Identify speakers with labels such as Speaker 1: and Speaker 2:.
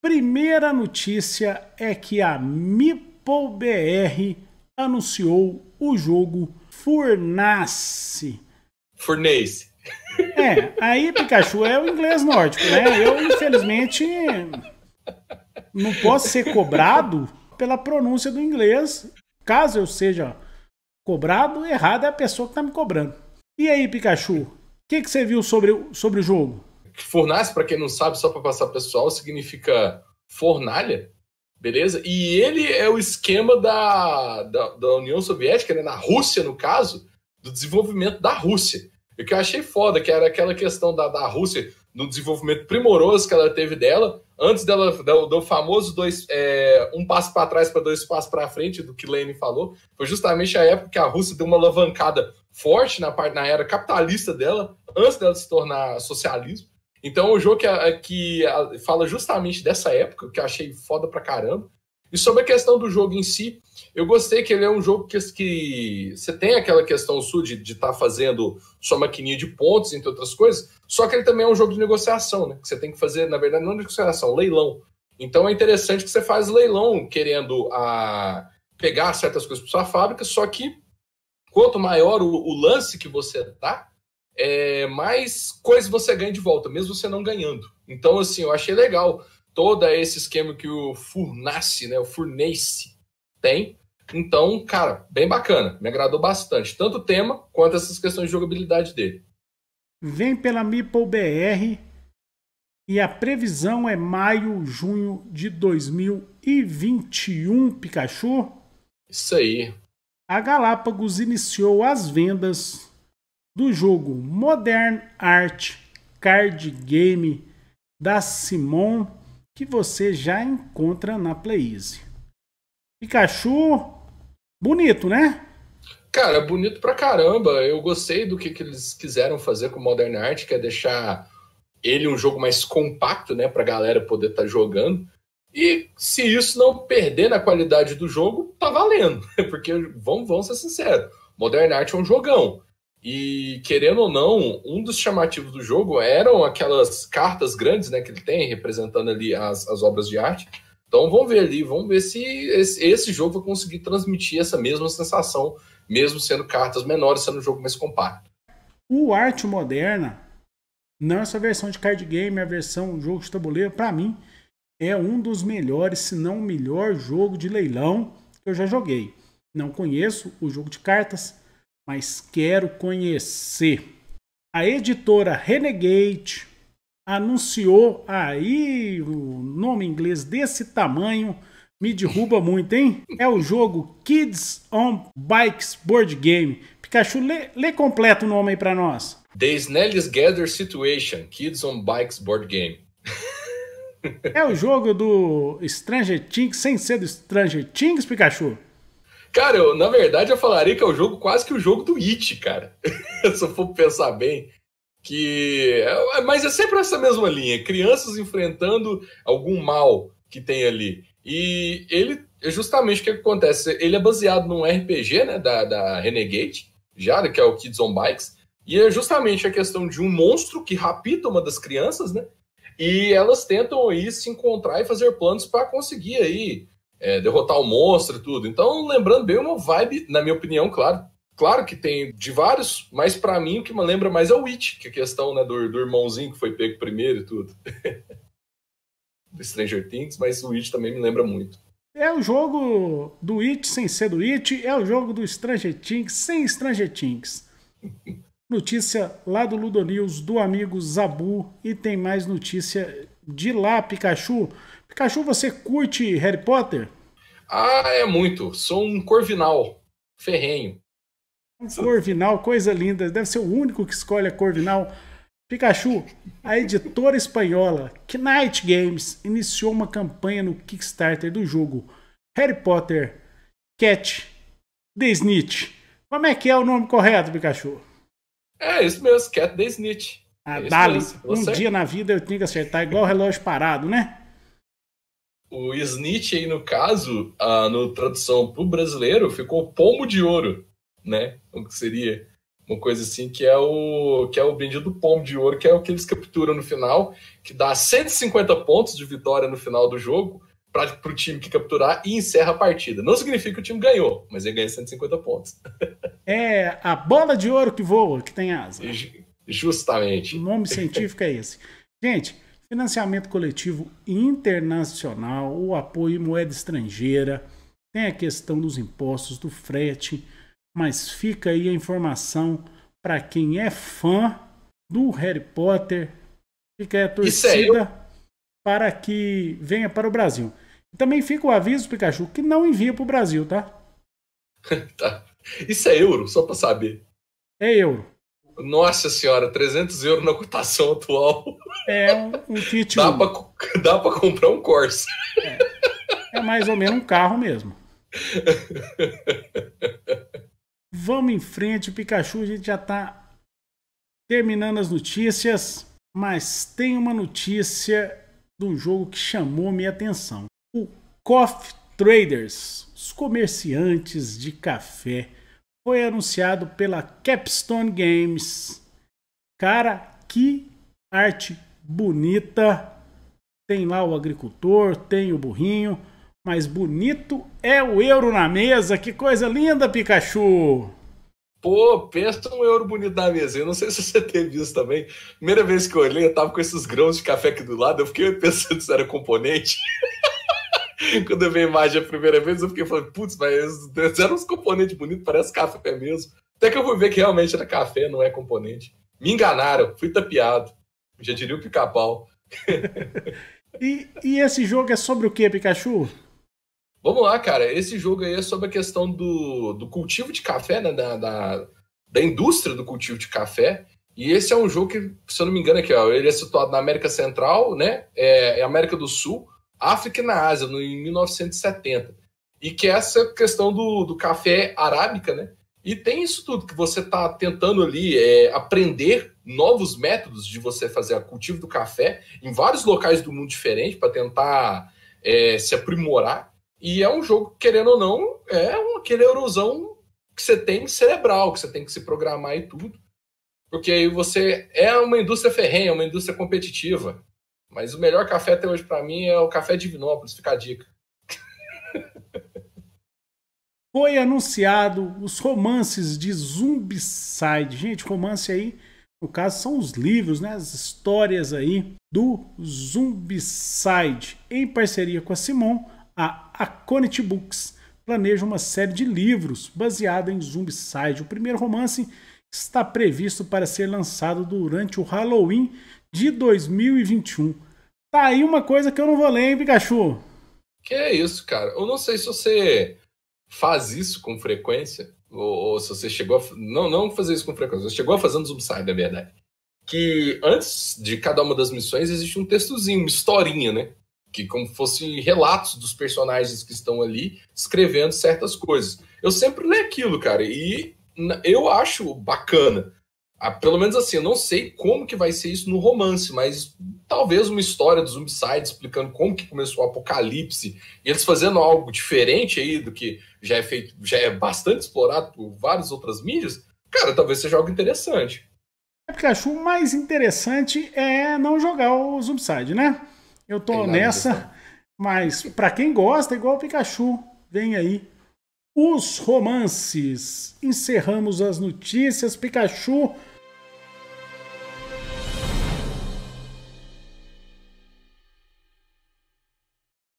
Speaker 1: Primeira notícia é que a MeepleBR anunciou o jogo Furnace.
Speaker 2: Furnace.
Speaker 1: É, aí Pikachu é o inglês nórdico, né? Eu, infelizmente, não posso ser cobrado pela pronúncia do inglês. Caso eu seja cobrado, errado é a pessoa que está me cobrando. E aí, Pikachu, o que, que você viu sobre, sobre o jogo?
Speaker 2: Fornace, para quem não sabe, só para passar pessoal, significa fornalha, beleza? E ele é o esquema da, da, da União Soviética, né? na Rússia, no caso, do desenvolvimento da Rússia. E o que eu achei foda, que era aquela questão da, da Rússia, no desenvolvimento primoroso que ela teve dela, antes dela do, do famoso dois, é, um passo para trás para dois passos para frente, do que Lenin falou, foi justamente a época que a Rússia deu uma alavancada forte na, na era capitalista dela, antes dela se tornar socialismo. Então, o jogo que, que fala justamente dessa época, que eu achei foda pra caramba. E sobre a questão do jogo em si, eu gostei que ele é um jogo que, que você tem aquela questão sua de estar tá fazendo sua maquininha de pontos, entre outras coisas, só que ele também é um jogo de negociação, né? Que você tem que fazer, na verdade, não é negociação, leilão. Então é interessante que você faz leilão querendo a, ah, pegar certas coisas para sua fábrica, só que quanto maior o, o lance que você dá, é, mais coisas você ganha de volta, mesmo você não ganhando. Então, assim, eu achei legal todo esse esquema que o Furnace, né, o Furnace tem. Então, cara, bem bacana, me agradou bastante, tanto o tema quanto essas questões de jogabilidade dele.
Speaker 1: Vem pela Meeple BR e a previsão é maio, junho de 2021, Pikachu. Isso aí. A Galápagos iniciou as vendas do jogo Modern Art Card Game da Simon, que você já encontra na Playeasy. Pikachu,
Speaker 2: bonito, né? Cara, bonito pra caramba. Eu gostei do que, que eles quiseram fazer com Modern Art, que é deixar ele um jogo mais compacto, né, pra galera poder estar tá jogando. E se isso não perder na qualidade do jogo, tá valendo. Porque, vamos, vamos ser sinceros, Modern Art é um jogão. E querendo ou não, um dos chamativos do jogo eram aquelas cartas grandes né, que ele tem, representando ali as, as obras de arte. Então vamos ver ali, vamos ver se esse, esse jogo vai conseguir transmitir essa mesma sensação, mesmo sendo cartas menores, sendo um jogo mais compacto.
Speaker 1: O Arte Moderna, não essa versão de card game, a versão jogo de tabuleiro, para mim, é um dos melhores, se não o melhor jogo de leilão que eu já joguei. Não conheço o jogo de cartas, mas quero conhecer. A editora Renegade anunciou aí o nome inglês desse tamanho me derruba muito, hein? É o jogo Kids on Bikes Board Game. Pikachu, lê, lê completo o nome aí pra nós.
Speaker 2: The Snellis Gather Situation, Kids on Bikes Board Game. é
Speaker 1: o jogo do Stranger Things, sem ser do Stranger Things, Pikachu?
Speaker 2: Cara, eu, na verdade eu falaria que é o jogo quase que o jogo do It, cara. Se eu for pensar bem. Que. É, é, mas é sempre essa mesma linha. Crianças enfrentando algum mal que tem ali. E ele, é justamente o que acontece? Ele é baseado num RPG, né? Da, da Renegade, já, né, que é o Kids on Bikes. E é justamente a questão de um monstro que rapta uma das crianças, né? E elas tentam aí se encontrar e fazer planos para conseguir aí é, derrotar o monstro e tudo. Então, lembrando bem, é uma vibe, na minha opinião, claro. Claro que tem de vários, mas para mim o que me lembra mais é o Witch, que é a questão né, do, do irmãozinho que foi pego primeiro e tudo. do Stranger Things, mas o Witch também me lembra muito.
Speaker 1: É o jogo do Witch sem ser do Witch é o jogo do Stranger Things sem Stranger Things. Notícia lá do Ludonews, do amigo Zabu, e tem mais notícia de lá, Pikachu.
Speaker 2: Cachorro, você curte Harry Potter? Ah, é muito. Sou um corvinal ferrenho.
Speaker 1: Um corvinal, coisa linda. Deve ser o único que escolhe a corvinal. Pikachu, a editora espanhola Knight Games iniciou uma campanha no Kickstarter do jogo Harry Potter Cat The Snitch. Como é que é o nome correto, Pikachu?
Speaker 2: É, isso mesmo, Cat The Snitch. Ah, é dali. Um dia
Speaker 1: na vida eu tenho que acertar, igual o relógio parado, né?
Speaker 2: o snitch aí, no caso, a, no tradução para o brasileiro, ficou pomo de ouro, né? O que seria uma coisa assim, que é o que é o brinde do pomo de ouro, que é o que eles capturam no final, que dá 150 pontos de vitória no final do jogo para o time que capturar e encerra a partida. Não significa que o time ganhou, mas ele ganha 150 pontos.
Speaker 1: É a bola de ouro que voa, que tem asa. Justamente. O nome científico é esse. Gente, financiamento coletivo internacional, o apoio em moeda estrangeira, tem a questão dos impostos, do frete, mas fica aí a informação para quem é fã do Harry Potter, fica aí a é, torcida para que venha para o Brasil. também fica o aviso, Pikachu, que não envia para o Brasil, tá?
Speaker 2: tá. Isso é euro, só para saber. É euro. Nossa senhora, 300 euros na cotação atual. É, um Fiat dá Uno. Pra, dá pra comprar um Corsa. É,
Speaker 1: é mais ou menos um carro mesmo. Vamos em frente, Pikachu, a gente já tá terminando as notícias, mas tem uma notícia de um jogo que chamou minha atenção. O Coffee Traders, os comerciantes de café foi anunciado pela Capstone Games. Cara, que arte bonita! Tem lá o agricultor, tem o burrinho, mas bonito é o euro na mesa. Que coisa linda, Pikachu!
Speaker 2: Pô, pensa um euro bonito na mesa. Eu não sei se você teve isso também. Primeira vez que eu olhei, eu tava com esses grãos de café aqui do lado. Eu fiquei pensando se era componente. Quando eu vi a imagem a primeira vez, eu fiquei falando, putz, mas eram uns componentes bonitos, parece café mesmo. Até que eu fui ver que realmente era café, não é componente. Me enganaram, fui tapeado. Já diria o pica-pau.
Speaker 1: e, e esse jogo é sobre o que, Pikachu?
Speaker 2: Vamos lá, cara. Esse jogo aí é sobre a questão do, do cultivo de café, né? Da, da, da indústria do cultivo de café. E esse é um jogo que, se eu não me engano, aqui, ó, ele é situado na América Central, né? É, é América do Sul, África e na Ásia, no, em 1970. E que é essa questão do, do café arábica, né? E tem isso tudo, que você está tentando ali é, aprender novos métodos de você fazer o cultivo do café em vários locais do mundo diferente para tentar é, se aprimorar. E é um jogo, querendo ou não, é um, aquele erosão que você tem cerebral, que você tem que se programar e tudo. Porque aí você é uma indústria ferrenha, uma indústria competitiva. Mas o melhor café até hoje para mim é o café Divinópolis, fica a dica.
Speaker 1: Foi anunciado os romances de Zumbicide. Gente, romance aí, no caso, são os livros, né? As histórias aí do Zumbicide. Em parceria com a Simon, a Aconit Books planeja uma série de livros baseada em Zumbicide. O primeiro romance está previsto para ser lançado durante o Halloween de 2021. Tá aí uma coisa que eu não vou ler, hein, Pikachu?
Speaker 2: Que é isso, cara. Eu não sei se você faz isso com frequência, ou, ou se você chegou a. Não, não fazer isso com frequência, você chegou a fazer no Zoomside, na verdade. Que antes de cada uma das missões existe um textozinho, uma historinha, né? Que como fosse relatos dos personagens que estão ali escrevendo certas coisas. Eu sempre leio aquilo, cara, e eu acho bacana. Ah, pelo menos assim, eu não sei como que vai ser isso no romance, mas talvez uma história do Zombicide explicando como que começou o apocalipse e eles fazendo algo diferente aí do que já é feito, já é bastante explorado por várias outras mídias, cara, talvez seja algo interessante.
Speaker 1: É Pikachu, o mais interessante é não jogar o Zombicide, né? Eu tô nessa, mas para quem gosta, igual o Pikachu, vem aí os romances. Encerramos as notícias. Pikachu